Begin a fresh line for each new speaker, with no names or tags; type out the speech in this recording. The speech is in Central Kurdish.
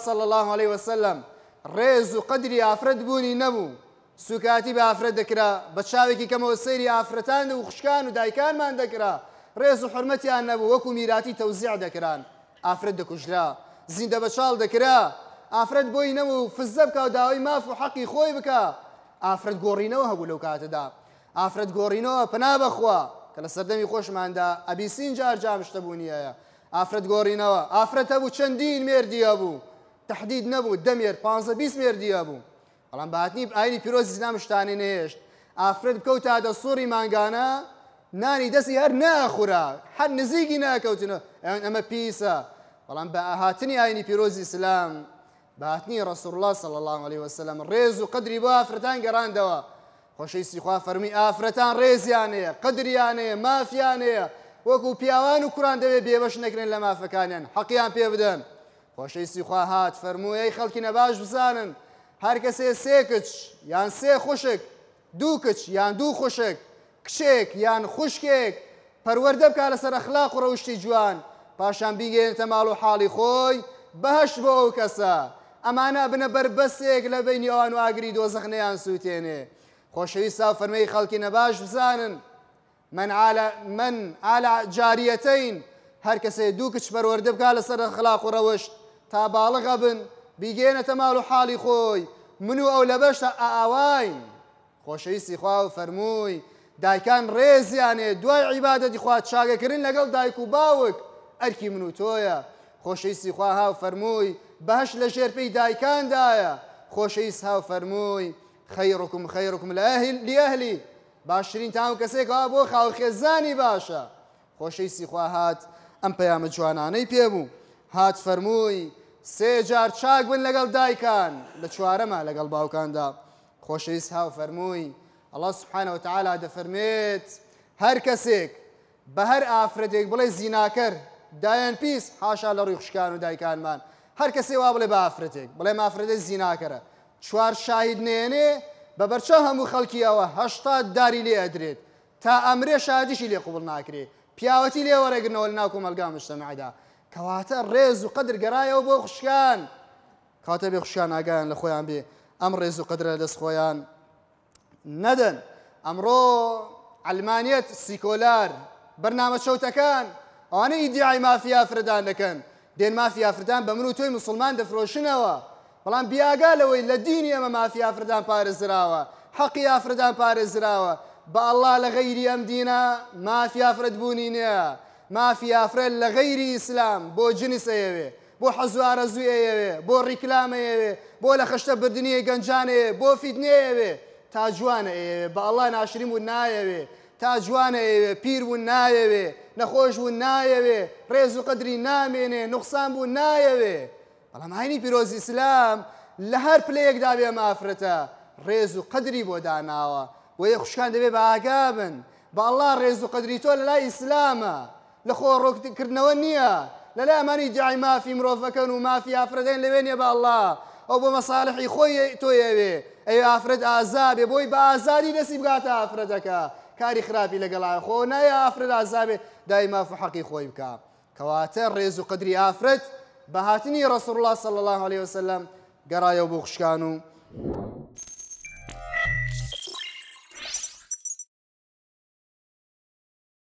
صلى الله عليه وسلم ڕێز و قدری ئافرەت بوونی نەبوو سوکاتی بە ئافرەت دەکرا بە چاوێکی کەمەوە سەیری ئافرەتان و خوشکان و دایکانمان دەکرا ڕێز و حرمەتیان نەبوو وەکو میراتی تەوزیع دەکران ئافرەت دەکوژرا زیندە بە چاڵ دەکرا ئافرەت بۆی نەبوو فزە بکە و داوای ماف و حەقی خۆی بکە ئافرەت گۆڕینەوە هەبوو لەو کاتەدا ئافرەت گۆڕینەوە پنا بەخوا کە لە سەردەمی خۆشماندا ئەبیسین جار جامشتە بوونیەیە ئافرەت گۆڕینەوە ئافرەت هەبوو چەندین مێردیە بوو تحدید نەبوو دەمێر 15 مێر دیە بوو بەڵام باتنی ئاینی پیرۆزی نامشتانی نێشت ئافرد بکەوت تا دە سووری ماگانە ناني دەستی هەر ناخورا هەر نزیکی ناكوتنا يعني اما بيسا بەڵام بە ئاهاتنی بيروز پیرۆزی سلام رسول الله صلى الله عليه وسلم ڕێز و قدری بۆ ئافرەتان گەڕاندەوە خۆشەویستی خوا فەرمی يعني ڕێزیانەیە قدریانەیە مافیانەیە وەکو پیاوان و کوران دەوێت بێبەش نەکرێن لە مافەکانیان حەقییان پێ بدەن. خۆشەویستی خوا هات فەرمووی خەڵکی نەباش بزانن هەر کەسێ سێ کچ یان سێ خوشک دوو کچ یان دوو خوشک کچێک یان خوشکێک پەروەەردە بکە لەسەر ئەخلاق و ڕەوشتی جوان پاشان بیگەێنێتە ماڵ و حاڵی خۆی بەهش بۆ ئەو کەسە ئەمانە بنە بربەسێک لە بینی ئەوان و ئاگری دۆزەخنەیان سووتێنێ خۆشەوی سا فەرمەی خەڵکی نەباش بزانن من من ئالا جاریەتین هەر کەسێ دوو کچ بەروەەردە بکە لەسەر خلاق و ڕەوشت تا باڵغە بن بیگێنێتە ماڵ و حاڵی خۆی من و ئەو لە بەشتا ئاواین خۆشەویستی خوا و فەرمووی دایکان ڕێزیانێ دوای عیباەتی خوا چاگەکردن لەگەڵ دایک و باوک ئەرکی من و تۆیە خۆشەویستی خوا هاو فەرمووی بەهش لە ژێرپەی دایکاندایە خۆشەویست هاو فەرمووی خەیڕکم خەیڕکم لە لەهلی باشترین تاو کەسێکەوە بۆ خاوخێزانی باشە خۆشەویستی خوا هات ئەم پەیامە جوانانەی پێبوو هات فەرمووی سێجار چاک بن لەگەڵ دایکان لە چوارەمە لەگەڵ باوکاندا خۆشەویست هاو فەرمووی ئەله سبحانەوە تعالا دەفەرمێت هەر کەسێک بە هەر ئافرەتێک بڵێ زیناکەر دایان پیس حاشا لە ڕووی خوشکان و دایکانمان هەر کەسێ وا بڵێ بە ئافرەتێک بڵێ مافرەتە زیناکەرە چوار شاهید نێنێ بە بەرچە هەموو خەڵکی ئەوە هەشتا داری لێ ئەدرێت تا ئەمرێ شادیشی لێ قوبڵ ناکرێت پیاوەتی لێ وەرەگرنەوە لە ناکۆ مەلگام شتەمەدا کەواتە ڕێز و قدر گەرایەوە بۆ خوشکان کاتە بێ خوشیان ئاگیان لە خۆیان بێ ئەم ڕێز و قدرە دەست خۆیان نەدەن ئەمڕۆ ئەلمانیت سیکۆلار بەرنامە چەوتەکان ئەوانە ئیدیای مافیا فردان دەکەن دێن مافیا فردان بە من و تۆی مسلمان دەفرۆشنەوە بەڵام بیاگالەوەی لە دینی ئەمە مافیا فردان پارێزراوە حەقی ئافردان پارێزراوە بە ئەلله لە غەیری ئەم دینە مافیا فرد بوونی نییە. مافی ئافرێن لە غەیری ئیسلام بۆ جنیسەیەوێ بۆ حەزوارە زوویەیەوێ بۆ ڕیکلامەیەوێ بۆ لە خشتە بردننیە گەنجانەیە بۆ فیتنەیەوێ تا جوانە بە ئەڵای ناشریم و نایەوێ تا جوانەوێ پیر بوون نایەوێ نەخۆش بوون نایەوێ ڕێز و قدری نامێنێ نقصان بوون نایەوێ بەڵام هاینی پیرۆزی ئیسلام لە هەر پلەیەکدا بێ مافرەتە ڕێز و قدری بۆ داناوە و یە خوشکان دەبێ بە ئاگا بن بە ئەڵا ڕێز و قدری تۆ لە لای ئیسلامە. ونيا لا لا ماني جاي ما في مروفا كانوا ما في افردين لوين يا الله ئەو بۆ مەساالحی خۆی تۆیەوێ ئەی ئافرەت ئازابێ بۆی بە ئازاری دەسی بگاتە ئافرەتەکە کاری خراپی لەگەڵای خۆ نایە ئافرەت ئازابێ دای ماف حەقی خۆی بکە کەواتە ڕێز و قدری ئافرەت بە هاتنی ڕسوڵله سەڵ الله عليه وسلم گەڕایە بۆ خوشکان و.